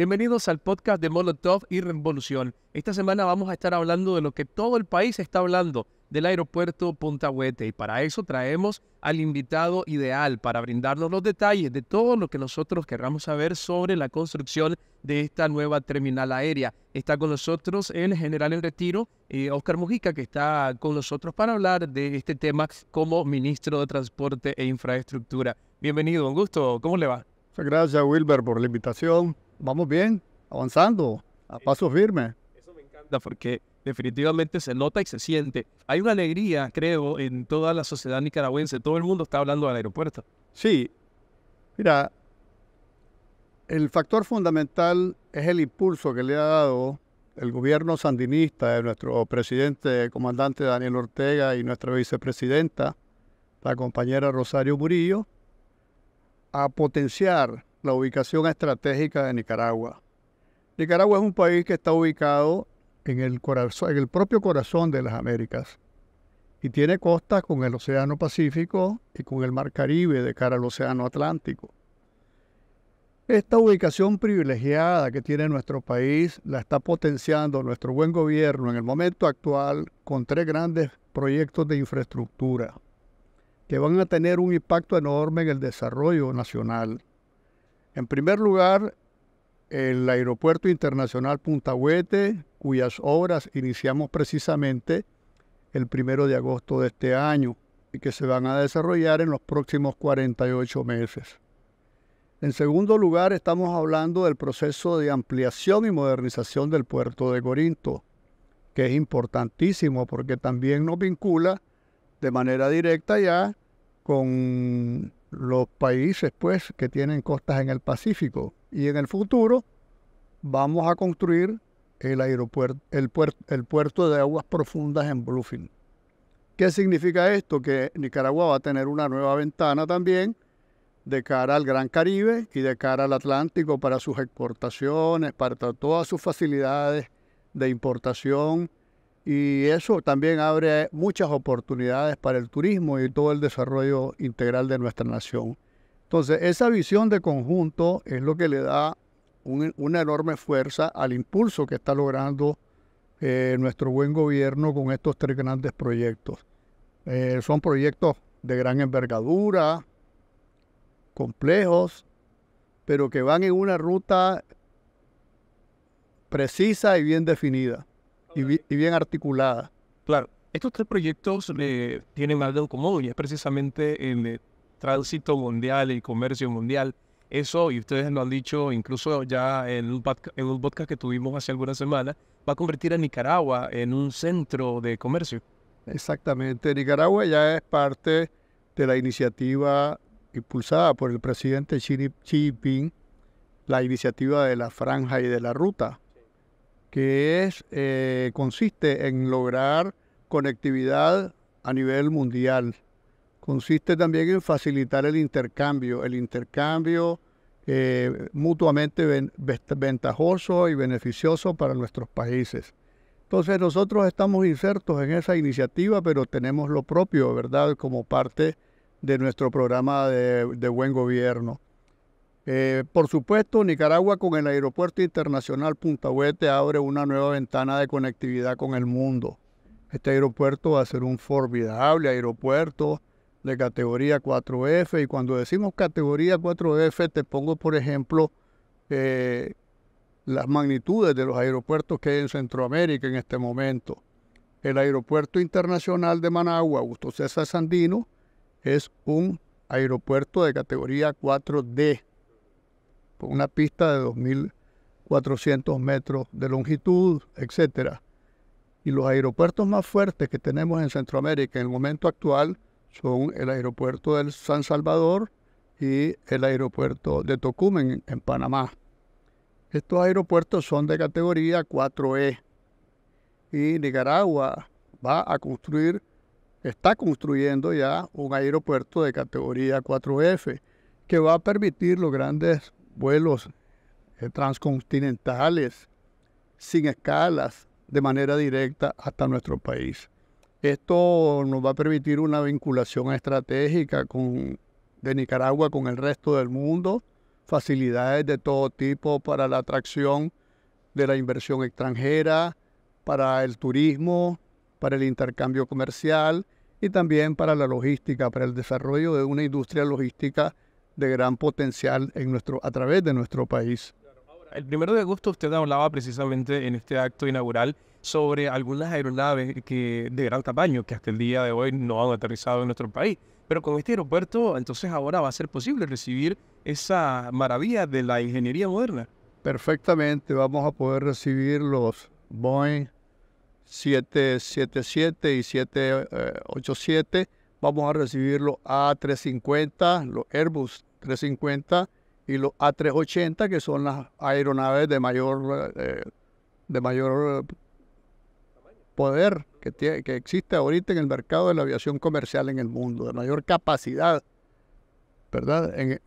Bienvenidos al podcast de Molotov y Revolución. Esta semana vamos a estar hablando de lo que todo el país está hablando del aeropuerto Punta Huete. y para eso traemos al invitado ideal para brindarnos los detalles de todo lo que nosotros querramos saber sobre la construcción de esta nueva terminal aérea. Está con nosotros el general en retiro, eh, Óscar Oscar Mujica, que está con nosotros para hablar de este tema como ministro de Transporte e Infraestructura. Bienvenido, un gusto, ¿cómo le va? Muchas gracias Wilber por la invitación vamos bien, avanzando, a paso firme. Eso me encanta porque definitivamente se nota y se siente. Hay una alegría, creo, en toda la sociedad nicaragüense. Todo el mundo está hablando del aeropuerto. Sí. Mira, el factor fundamental es el impulso que le ha dado el gobierno sandinista de nuestro presidente, comandante Daniel Ortega y nuestra vicepresidenta, la compañera Rosario Murillo, a potenciar la ubicación estratégica de Nicaragua. Nicaragua es un país que está ubicado en el, propio corazón de las Américas y tiene costas con el Océano Pacífico y con el Mar Caribe de cara al Océano Atlántico. Esta ubicación privilegiada que tiene nuestro país la está potenciando nuestro buen gobierno en el momento actual con tres grandes proyectos de infraestructura que van a tener un impacto enorme en el desarrollo nacional. En primer lugar, el Aeropuerto Internacional Punta Huete, cuyas obras iniciamos precisamente el primero de agosto de este año y que se van a desarrollar en los próximos 48 meses. En segundo lugar, estamos hablando del proceso de ampliación y modernización del puerto de Corinto, que es importantísimo porque también nos vincula de manera directa ya con los países pues que tienen costas en el Pacífico y en el futuro vamos a construir el aeropuerto el, puerto de aguas profundas en Bluffin. ¿Qué significa esto? Que Nicaragua va a tener una nueva ventana también de cara al Gran Caribe y de cara al Atlántico para sus exportaciones, para todas sus facilidades de importación y eso también abre muchas oportunidades para el turismo y todo el desarrollo integral de nuestra nación. Entonces, esa visión de conjunto es lo que le da una enorme fuerza al impulso que está logrando eh, nuestro buen gobierno con estos tres grandes proyectos. Eh, son proyectos de gran envergadura, complejos, pero que van en una ruta precisa y bien definida y, bien articulada. Claro, estos tres proyectos eh, tienen de lo común y es precisamente el tránsito mundial, y comercio mundial. Eso, y ustedes lo han dicho incluso ya en un, en un podcast que tuvimos hace algunas semanas, va a convertir a Nicaragua en un centro de comercio. Exactamente, Nicaragua ya es parte de la iniciativa impulsada por el presidente Xi Jinping, la iniciativa de la franja y de la ruta, que es, eh, consiste en lograr conectividad a nivel mundial. Consiste también en facilitar el intercambio, el intercambio eh, mutuamente ventajoso y beneficioso para nuestros países. Entonces nosotros estamos insertos en esa iniciativa, pero tenemos lo propio, ¿verdad?, como parte de nuestro programa de buen gobierno. Eh, por supuesto, Nicaragua con el Aeropuerto Internacional Punta Huete abre una nueva ventana de conectividad con el mundo. Este aeropuerto va a ser un formidable aeropuerto de categoría 4F y cuando decimos categoría 4F te pongo por ejemplo eh, las magnitudes de los aeropuertos que hay en Centroamérica en este momento. El Aeropuerto Internacional de Managua, Augusto César Sandino, es un aeropuerto de categoría 4D una pista de 2.400 metros de longitud, etc. Y los aeropuertos más fuertes que tenemos en Centroamérica en el momento actual son el aeropuerto del San Salvador y el aeropuerto de Tocumen en Panamá. Estos aeropuertos son de categoría 4E y Nicaragua va a construir, está construyendo ya un aeropuerto de categoría 4F que va a permitir los grandes vuelos eh, transcontinentales sin escalas de manera directa hasta nuestro país. Esto nos va a permitir una vinculación estratégica con, de Nicaragua con el resto del mundo, facilidades de todo tipo para la atracción de la inversión extranjera, para el turismo, para el intercambio comercial y también para la logística, para el desarrollo de una industria logística de gran potencial en nuestro, a través de nuestro país. El primero de agosto usted hablaba precisamente en este acto inaugural sobre algunas aeronaves que, de gran tamaño que hasta el día de hoy no han aterrizado en nuestro país. Pero con este aeropuerto entonces ahora va a ser posible recibir esa maravilla de la ingeniería moderna. Perfectamente, vamos a poder recibir los Boeing 777 y 787. Eh, vamos a recibir los A350, los Airbus 350 y los A380, que son las aeronaves de mayor, eh, de mayor poder que, que existe ahorita en el mercado de la aviación comercial en el mundo, de mayor capacidad, ¿verdad? En,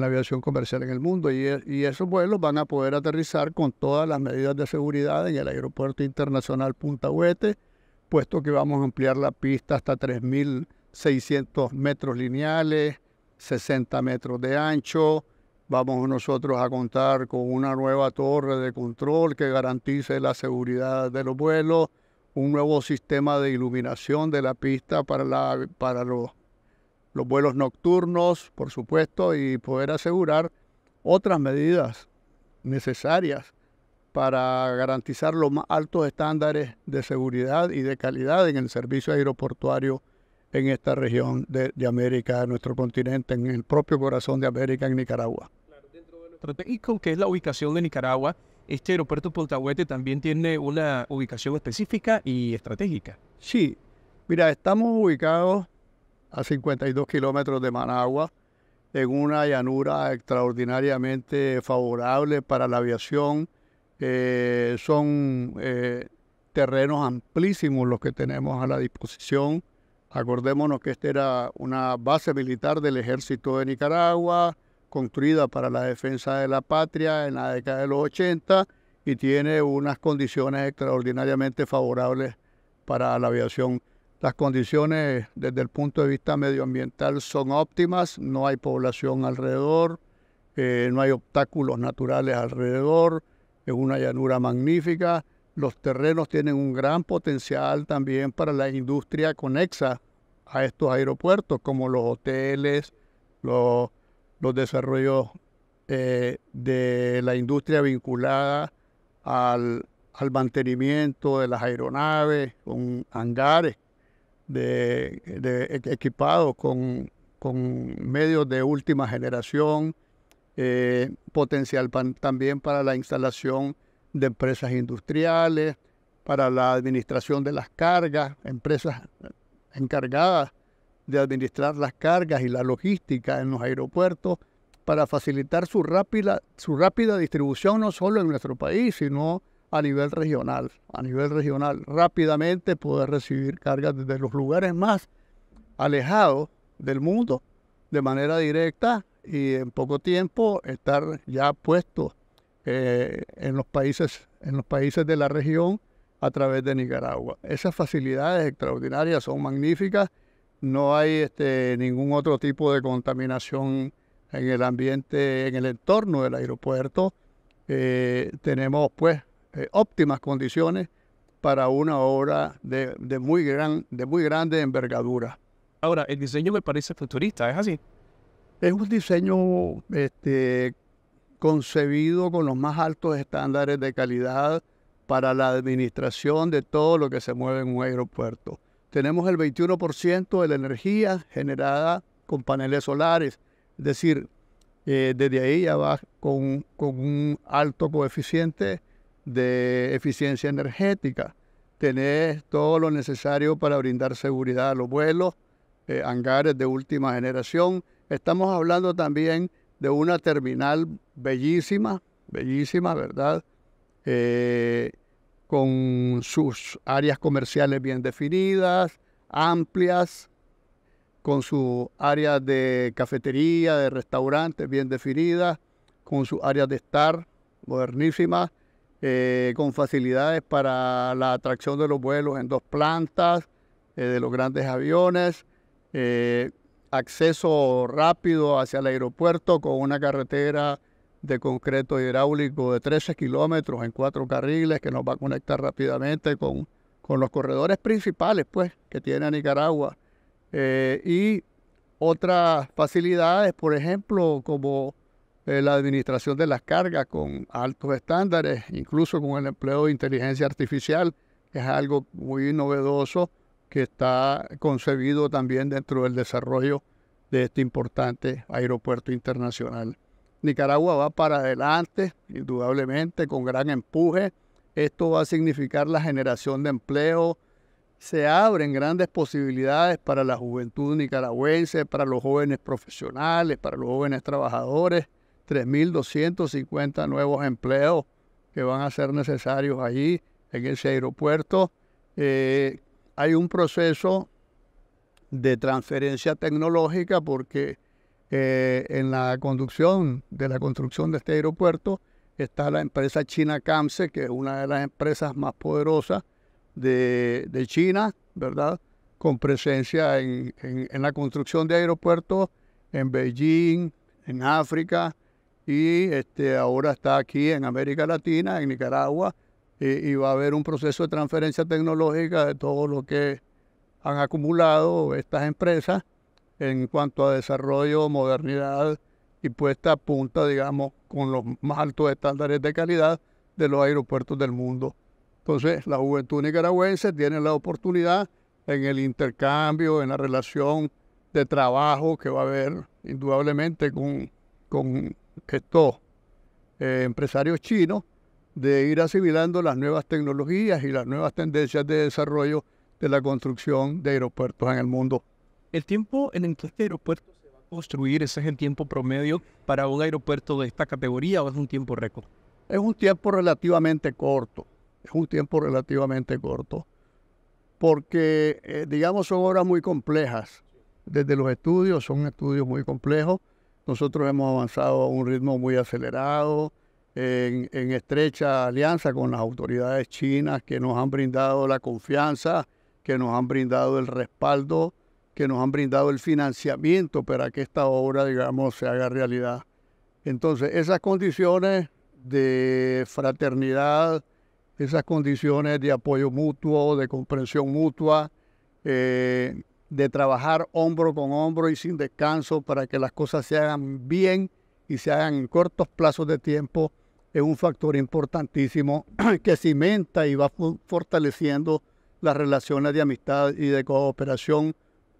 la aviación comercial en el mundo. Y, y, esos vuelos van a poder aterrizar con todas las medidas de seguridad en el Aeropuerto Internacional Punta Huete, puesto que vamos a ampliar la pista hasta 3.600 metros lineales, 60 metros de ancho. Vamos nosotros a contar con una nueva torre de control que garantice la seguridad de los vuelos, un nuevo sistema de iluminación de la pista para, la, para los, los vuelos nocturnos, por supuesto, y poder asegurar otras medidas necesarias para garantizar los más altos estándares de seguridad y de calidad en el servicio aeroportuario en esta región de, América, en nuestro continente, en el propio corazón de América, en Nicaragua. Claro, dentro de nuestro estratégico que es la ubicación de Nicaragua, este aeropuerto Portahuete también tiene una ubicación específica y estratégica. Sí, mira, estamos ubicados a 52 kilómetros de Managua, en una llanura extraordinariamente favorable para la aviación. Eh, son eh, terrenos amplísimos los que tenemos a la disposición. Acordémonos que esta era una base militar del ejército de Nicaragua, construida para la defensa de la patria en la década de los 80 y tiene unas condiciones extraordinariamente favorables para la aviación. Las condiciones desde el punto de vista medioambiental son óptimas, no hay población alrededor, eh, no hay obstáculos naturales alrededor, es una llanura magnífica. Los terrenos tienen un gran potencial también para la industria conexa a estos aeropuertos, como los hoteles, los, desarrollos eh, de la industria vinculada al, mantenimiento de las aeronaves, con hangares e-, equipados con, medios de última generación, eh, potencial también para la instalación de empresas industriales, para la administración de las cargas, empresas encargada de administrar las cargas y la logística en los aeropuertos para facilitar su rápida, su rápida distribución no solo en nuestro país, sino a nivel regional. A nivel regional, rápidamente poder recibir cargas desde los lugares más alejados del mundo de manera directa y en poco tiempo estar ya puestos eh, en, los países, en los países de la región a través de Nicaragua. Esas facilidades extraordinarias son magníficas, no hay este, ningún otro tipo de contaminación en el ambiente, en el entorno del aeropuerto. Eh, tenemos pues eh, óptimas condiciones para una obra de, muy gran, de muy grande envergadura. Ahora, el diseño me parece futurista, ¿es así? Es un diseño este, concebido con los más altos estándares de calidad, para la administración de todo lo que se mueve en un aeropuerto. Tenemos el 21% de la energía generada con paneles solares, es decir, eh, desde ahí ya va con, un alto coeficiente de eficiencia energética. Tenés todo lo necesario para brindar seguridad a los vuelos, eh, hangares de última generación. Estamos hablando también de una terminal bellísima, bellísima, ¿verdad? Eh, con sus áreas comerciales bien definidas, amplias, con sus áreas de cafetería, de restaurantes bien definidas, con sus áreas de estar modernísimas, eh, con facilidades para la atracción de los vuelos en dos plantas, eh, de los grandes aviones, acceso rápido hacia el aeropuerto con una carretera de concreto hidráulico de 13 kilómetros en cuatro carriles que nos va a conectar rápidamente con, con los corredores principales pues, que tiene Nicaragua. Eh, y otras facilidades, por ejemplo, como eh, la administración de las cargas con altos estándares, incluso con el empleo de inteligencia artificial, es algo muy novedoso que está concebido también dentro del desarrollo de este importante aeropuerto internacional. Nicaragua va para adelante, indudablemente, con gran empuje. Esto va a significar la generación de empleo. Se abren grandes posibilidades para la juventud nicaragüense, para los jóvenes profesionales, para los jóvenes trabajadores. 3.250 nuevos empleos que van a ser necesarios allí en ese aeropuerto. Eh, hay un proceso de transferencia tecnológica porque eh, en la conducción de la construcción de este aeropuerto está la empresa china CAMSE, que es una de las empresas más poderosas de, China, ¿verdad? Con presencia en, la construcción de aeropuertos en Beijing, en África, y este, ahora está aquí en América Latina, en Nicaragua, y va a haber un proceso de transferencia tecnológica de todo lo que han acumulado estas empresas en cuanto a desarrollo, modernidad y puesta a punta, digamos, con los más altos estándares de calidad de los aeropuertos del mundo. Entonces, la juventud nicaragüense tiene la oportunidad en el intercambio, en la relación de trabajo que va a haber indudablemente con, estos eh, empresarios chinos, de ir asimilando las nuevas tecnologías y las nuevas tendencias de desarrollo de la construcción de aeropuertos en el mundo. El tiempo en el que este aeropuerto se va a construir, ese es el tiempo promedio para un aeropuerto de esta categoría o es un tiempo récord? Es un tiempo relativamente corto, es un tiempo relativamente corto, porque eh, digamos son obras muy complejas. Desde los estudios son estudios muy complejos. Nosotros hemos avanzado a un ritmo muy acelerado, en, estrecha alianza con las autoridades chinas que nos han brindado la confianza, que nos han brindado el respaldo que nos han brindado el financiamiento para que esta obra, digamos, se haga realidad. Entonces, esas condiciones de fraternidad, esas condiciones de apoyo mutuo, de comprensión mutua, eh, de trabajar hombro con hombro y sin descanso para que las cosas se hagan bien y se hagan en cortos plazos de tiempo, es un factor importantísimo que cimenta y va fortaleciendo las relaciones de amistad y de cooperación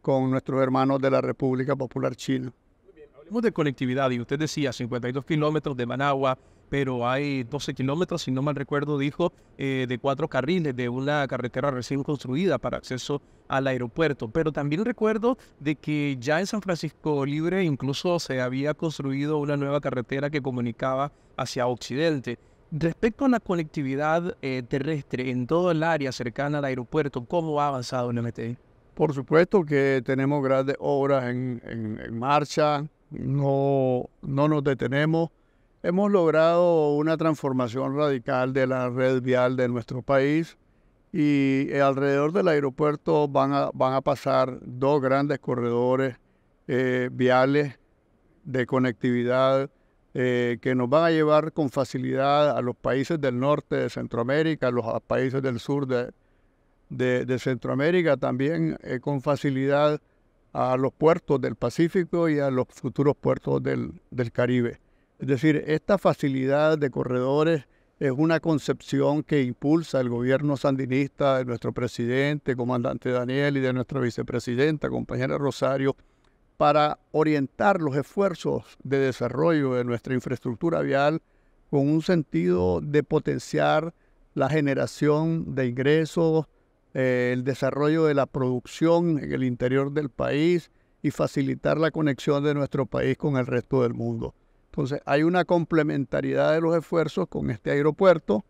con nuestros hermanos de la República Popular China. Muy hablemos de conectividad y usted decía 52 kilómetros de Managua, pero hay 12 kilómetros, si no mal recuerdo, dijo, eh, de cuatro carriles de una carretera recién construida para acceso al aeropuerto. Pero también recuerdo de que ya en San Francisco Libre incluso se había construido una nueva carretera que comunicaba hacia Occidente. Respecto a la conectividad eh, terrestre en todo el área cercana al aeropuerto, ¿cómo ha avanzado el por supuesto que tenemos grandes obras en, marcha, no, no nos detenemos. Hemos logrado una transformación radical de la red vial de nuestro país y eh, alrededor del aeropuerto van a, van a pasar dos grandes corredores eh, viales de conectividad eh, que nos van a llevar con facilidad a los países del norte de Centroamérica, a los países del sur de, de, Centroamérica, también eh, con facilidad a los puertos del Pacífico y a los futuros puertos del, del Caribe. Es decir, esta facilidad de corredores es una concepción que impulsa el gobierno sandinista de nuestro presidente, comandante Daniel, y de nuestra vicepresidenta, compañera Rosario, para orientar los esfuerzos de desarrollo de nuestra infraestructura vial con un sentido de potenciar la generación de ingresos, eh, el desarrollo de la producción en el interior del país y facilitar la conexión de nuestro país con el resto del mundo. Entonces, hay una complementariedad de los esfuerzos con este aeropuerto,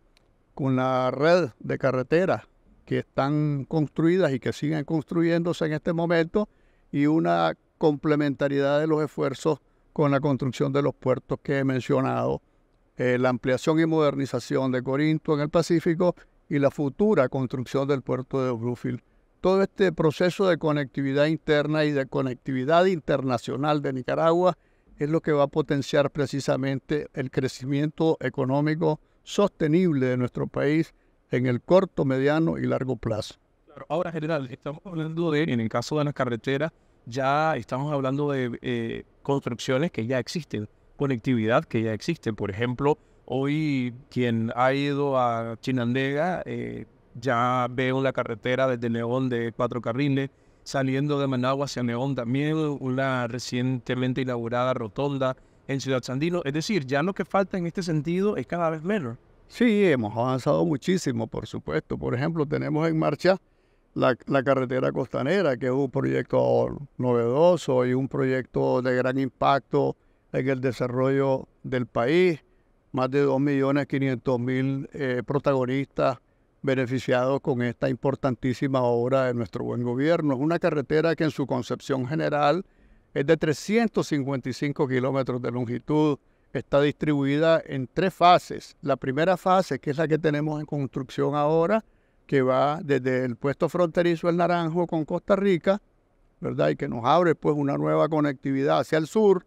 con la red de carreteras que están construidas y que siguen construyéndose en este momento, y una complementariedad de los esfuerzos con la construcción de los puertos que he mencionado, eh, la ampliación y modernización de Corinto en el Pacífico y la futura construcción del puerto de Bluefield. Todo este proceso de conectividad interna y de conectividad internacional de Nicaragua es lo que va a potenciar precisamente el crecimiento económico sostenible de nuestro país en el corto, mediano y largo plazo. Ahora, general, estamos hablando de, en el caso de las carreteras, ya estamos hablando de eh, construcciones que ya existen, conectividad que ya existe. Por ejemplo, Hoy quien ha ido a Chinandega eh, ya veo la carretera desde León de cuatro carriles, saliendo de Managua hacia León también una recientemente inaugurada rotonda en Ciudad Sandino. Es decir, ya lo que falta en este sentido es cada vez menos. Sí, hemos avanzado muchísimo, por supuesto. Por ejemplo, tenemos en marcha la, carretera costanera, que es un proyecto novedoso y un proyecto de gran impacto en el desarrollo del país más de 2.500.000 eh, protagonistas beneficiados con esta importantísima obra de nuestro buen gobierno. Es una carretera que en su concepción general es de 355 kilómetros de longitud, está distribuida en tres fases. La primera fase, que es la que tenemos en construcción ahora, que va desde el puesto fronterizo El Naranjo con Costa Rica, ¿verdad? Y que nos abre pues una nueva conectividad hacia el sur,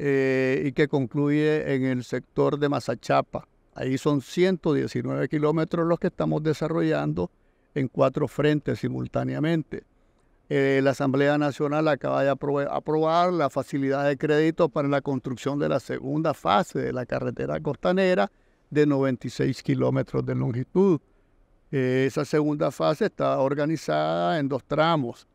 eh, y que concluye en el sector de Mazachapa. Ahí son 119 kilómetros los que estamos desarrollando en cuatro frentes simultáneamente. Eh, la Asamblea Nacional acaba de aprobar, la facilidad de crédito para la construcción de la segunda fase de la carretera costanera de 96 kilómetros de longitud. Eh, esa segunda fase está organizada en dos tramos.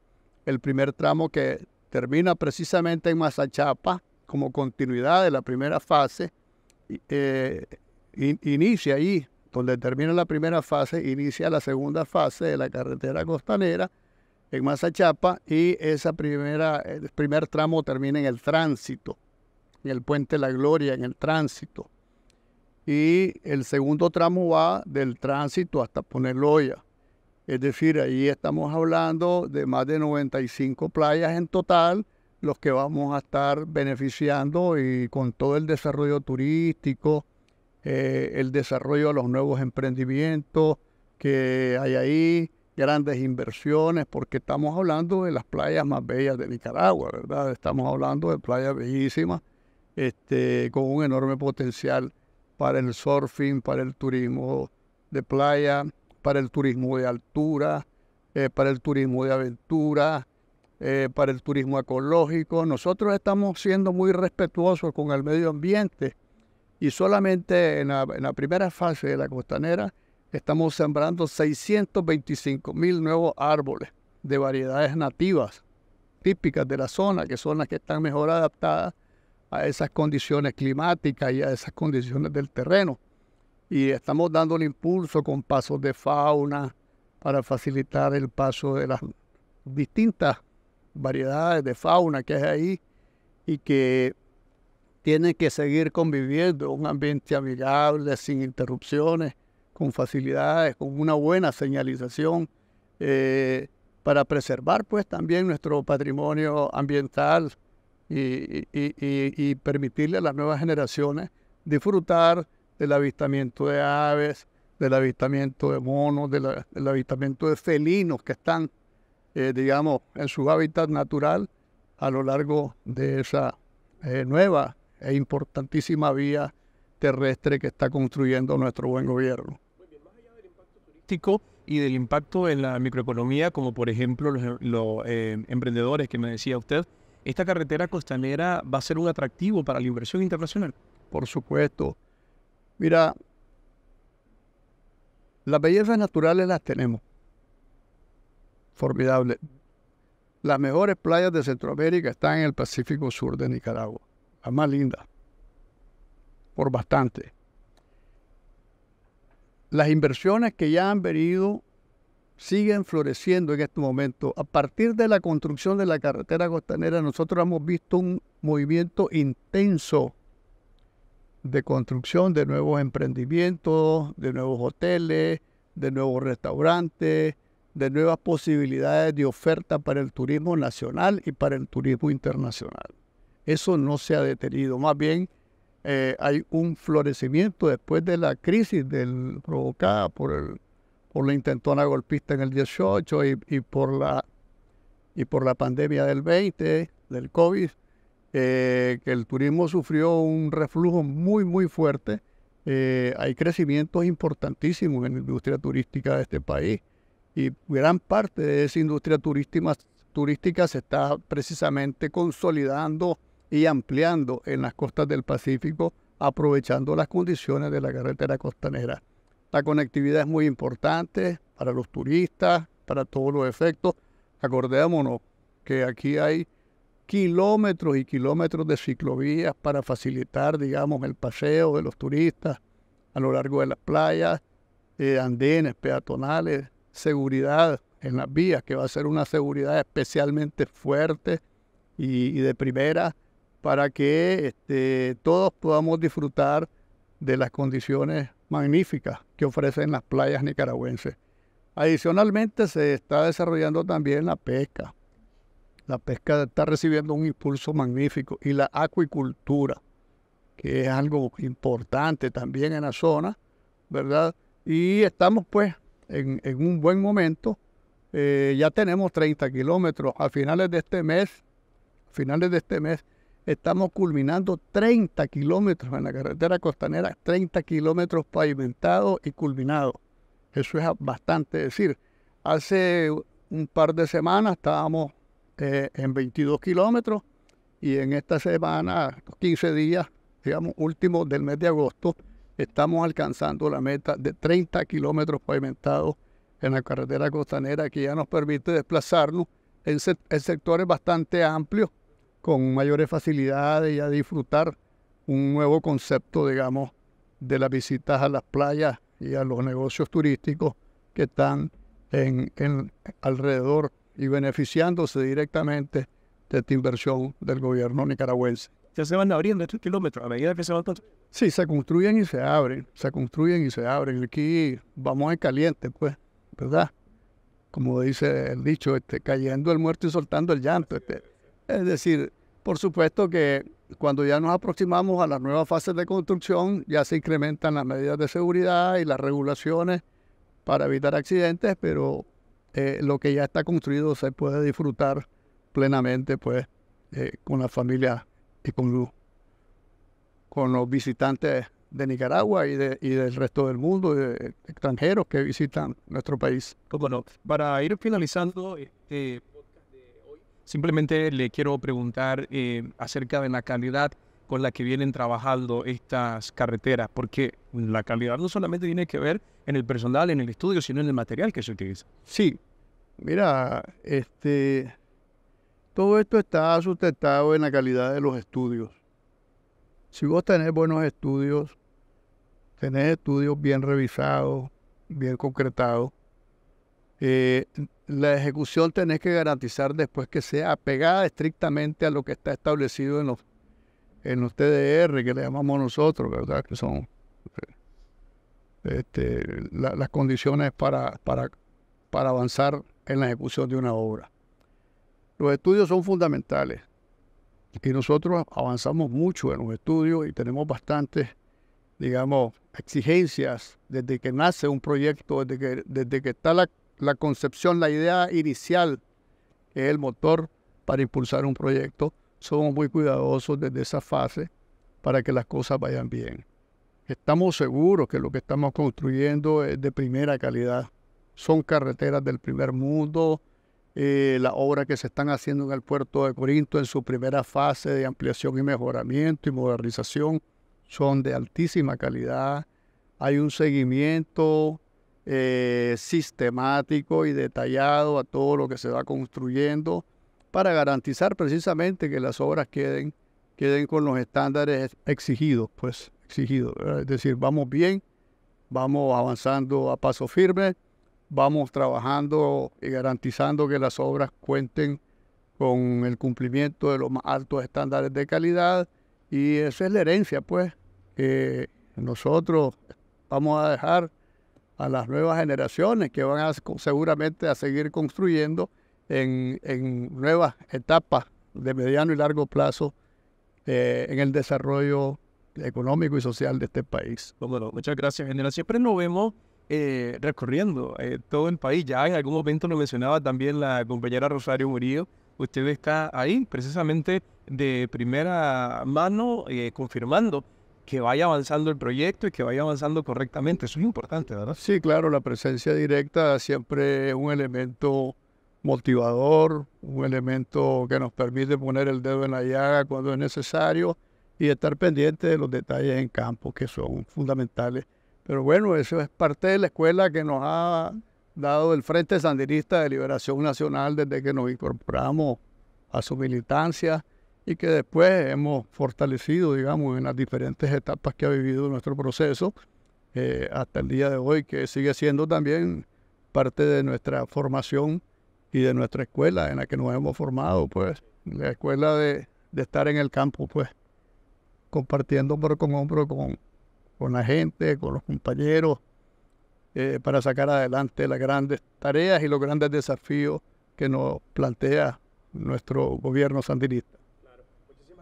El primer tramo que termina precisamente en Mazachapa, como continuidad de la primera fase, eh, inicia ahí, donde termina la primera fase, inicia la segunda fase de la carretera costanera en Mazachapa y esa primera, primer tramo termina en el tránsito, en el puente La Gloria, en el tránsito. Y el segundo tramo va del tránsito hasta Poneloya. Es decir, ahí estamos hablando de más de 95 playas en total los que vamos a estar beneficiando y con todo el desarrollo turístico, eh, el desarrollo de los nuevos emprendimientos que hay ahí, grandes inversiones, porque estamos hablando de las playas más bellas de Nicaragua, ¿verdad? Estamos hablando de playas bellísimas, este, con un enorme potencial para el surfing, para el turismo de playa, para el turismo de altura, eh, para el turismo de aventura, eh, para el turismo ecológico. Nosotros estamos siendo muy respetuosos con el medio ambiente y solamente en la, en la primera fase de la costanera estamos sembrando 625 mil nuevos árboles de variedades nativas típicas de la zona, que son las que están mejor adaptadas a esas condiciones climáticas y a esas condiciones del terreno. Y estamos dando el impulso con pasos de fauna para facilitar el paso de las distintas variedades de fauna que hay ahí y que tiene que seguir conviviendo, un ambiente amigable, sin interrupciones, con facilidades, con una buena señalización, eh, para preservar pues también nuestro patrimonio ambiental y, permitirle a las nuevas generaciones disfrutar del avistamiento de aves, del avistamiento de monos, del avistamiento de felinos que están eh, digamos, en su hábitat natural a lo largo de esa eh, nueva e importantísima vía terrestre que está construyendo nuestro buen gobierno. Más allá del impacto turístico y del impacto en la microeconomía, como por ejemplo los, eh, emprendedores que me decía usted, ¿esta carretera costanera va a ser un atractivo para la inversión internacional? Por supuesto. Mira, las bellezas naturales las tenemos formidable. Las mejores playas de Centroamérica están en el Pacífico Sur de Nicaragua, La más linda. por bastante. Las inversiones que ya han venido siguen floreciendo en este momento. A partir de la construcción de la carretera costanera, nosotros hemos visto un movimiento intenso de construcción de nuevos emprendimientos, de nuevos hoteles, de nuevos restaurantes, de nuevas posibilidades de oferta para el turismo nacional y para el turismo internacional. Eso no se ha detenido, más bien eh, hay un florecimiento después de la crisis del, provocada por, el, por la intentona golpista en el 18 y, por, la, y por la pandemia del 20, del COVID, eh, que el turismo sufrió un reflujo muy, muy fuerte. Eh, hay crecimientos importantísimos en la industria turística de este país y gran parte de esa industria turística, se está precisamente consolidando y ampliando en las costas del Pacífico, aprovechando las condiciones de la carretera costanera. La conectividad es muy importante para los turistas, para todos los efectos. Acordémonos que aquí hay kilómetros y kilómetros de ciclovías para facilitar, digamos, el paseo de los turistas a lo largo de las playas, eh, andenes peatonales, seguridad en las vías, que va a ser una seguridad especialmente fuerte y, de primera para que este, todos podamos disfrutar de las condiciones magníficas que ofrecen las playas nicaragüenses. Adicionalmente se está desarrollando también la pesca. La pesca está recibiendo un impulso magnífico y la acuicultura, que es algo importante también en la zona, ¿verdad? Y estamos pues en, un buen momento. Eh, ya tenemos 30 kilómetros. A finales de este mes, finales de este mes, estamos culminando 30 kilómetros en la carretera costanera, 30 kilómetros pavimentados y culminados. Eso es bastante decir. Hace un par de semanas estábamos eh, en 22 kilómetros y en esta semana, 15 días, digamos, último del mes de agosto, estamos alcanzando la meta de 30 kilómetros pavimentados en la carretera costanera que ya nos permite desplazarnos en, sectores bastante amplios con mayores facilidades y a disfrutar un nuevo concepto, digamos, de las visitas a las playas y a los negocios turísticos que están en alrededor y beneficiándose directamente de esta inversión del gobierno nicaragüense ya se van abriendo estos kilómetros a medida que se van construyendo. Sí, se construyen y se abren, se construyen y se abren. Aquí vamos en caliente, pues, ¿verdad? Como dice el dicho, este, cayendo el muerto y soltando el llanto. Este. Es decir, por supuesto que cuando ya nos aproximamos a las nuevas fases de construcción, ya se incrementan las medidas de seguridad y las regulaciones para evitar accidentes, pero eh, lo que ya está construido se puede disfrutar plenamente, pues, eh, con las familias y con, los visitantes de Nicaragua y, del resto del mundo, de extranjeros que visitan nuestro país. Cómo pues no. Para ir finalizando este de hoy, simplemente le quiero preguntar eh, acerca de la calidad con la que vienen trabajando estas carreteras, porque la calidad no solamente tiene que ver en el personal, en el estudio, sino en el material que se utiliza. Sí, mira, este, todo esto está sustentado en la calidad de los estudios. Si vos tenés buenos estudios, tenés estudios bien revisados, bien concretados, eh, la ejecución tenés que garantizar después que sea apegada estrictamente a lo que está establecido en los, en los TDR, que le llamamos nosotros, ¿verdad? Que son este, las condiciones para, para, para avanzar en la ejecución de una obra. Los estudios son fundamentales y nosotros avanzamos mucho en los estudios y tenemos bastantes, digamos, exigencias desde que nace un proyecto, desde que, desde que está la, la concepción, la idea inicial, que es el motor para impulsar un proyecto. Somos muy cuidadosos desde esa fase para que las cosas vayan bien. Estamos seguros que lo que estamos construyendo es de primera calidad. Son carreteras del primer mundo, eh, las obras que se están haciendo en el puerto de Corinto en su primera fase de ampliación y mejoramiento y modernización son de altísima calidad. Hay un seguimiento eh, sistemático y detallado a todo lo que se va construyendo para garantizar precisamente que las obras queden, queden con los estándares exigidos, pues exigidos. Es decir, vamos bien, vamos avanzando a paso firme vamos trabajando y garantizando que las obras cuenten con el cumplimiento de los más altos estándares de calidad y esa es la herencia, pues, que nosotros vamos a dejar a las nuevas generaciones que van a, seguramente a seguir construyendo en, nuevas etapas de mediano y largo plazo eh, en el desarrollo económico y social de este país. Pues bueno, muchas gracias, general. Siempre nos vemos eh, recorriendo eh, todo el país. Ya en algún momento lo mencionaba también la compañera Rosario Murillo. Usted está ahí precisamente de primera mano eh, confirmando que vaya avanzando el proyecto y que vaya avanzando correctamente. Eso es importante, ¿verdad? Sí, claro, la presencia directa siempre es un elemento motivador, un elemento que nos permite poner el dedo en la llaga cuando es necesario y estar pendiente de los detalles en campo que son fundamentales pero bueno, eso es parte de la escuela que nos ha dado el Frente Sandinista de Liberación Nacional desde que nos incorporamos a su militancia y que después hemos fortalecido, digamos, en las diferentes etapas que ha vivido nuestro proceso eh, hasta el día de hoy, que sigue siendo también parte de nuestra formación y de nuestra escuela en la que nos hemos formado, pues, la escuela de, de estar en el campo, pues, compartiendo hombro con hombro con con la gente, con los compañeros, eh, para sacar adelante las grandes tareas y los grandes desafíos que nos plantea nuestro gobierno sandinista.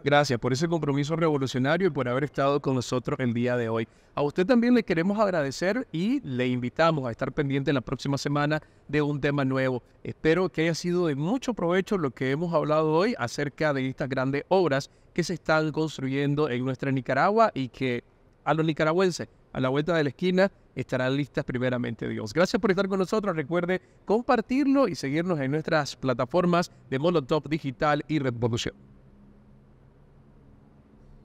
Gracias por ese compromiso revolucionario y por haber estado con nosotros el día de hoy. A usted también le queremos agradecer y le invitamos a estar pendiente la próxima semana de un tema nuevo. Espero que haya sido de mucho provecho lo que hemos hablado hoy acerca de estas grandes obras que se están construyendo en nuestra Nicaragua y que a los nicaragüenses. A la vuelta de la esquina estarán listas primeramente Dios. Gracias por estar con nosotros. Recuerde compartirlo y seguirnos en nuestras plataformas de Molotov Digital y Revolución.